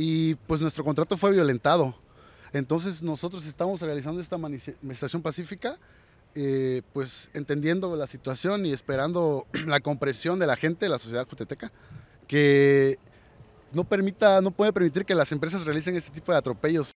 y pues nuestro contrato fue violentado. Entonces nosotros estamos realizando esta manifestación pacífica, eh, pues entendiendo la situación y esperando la comprensión de la gente, de la sociedad cuteteca, que no permita, no puede permitir que las empresas realicen este tipo de atropellos.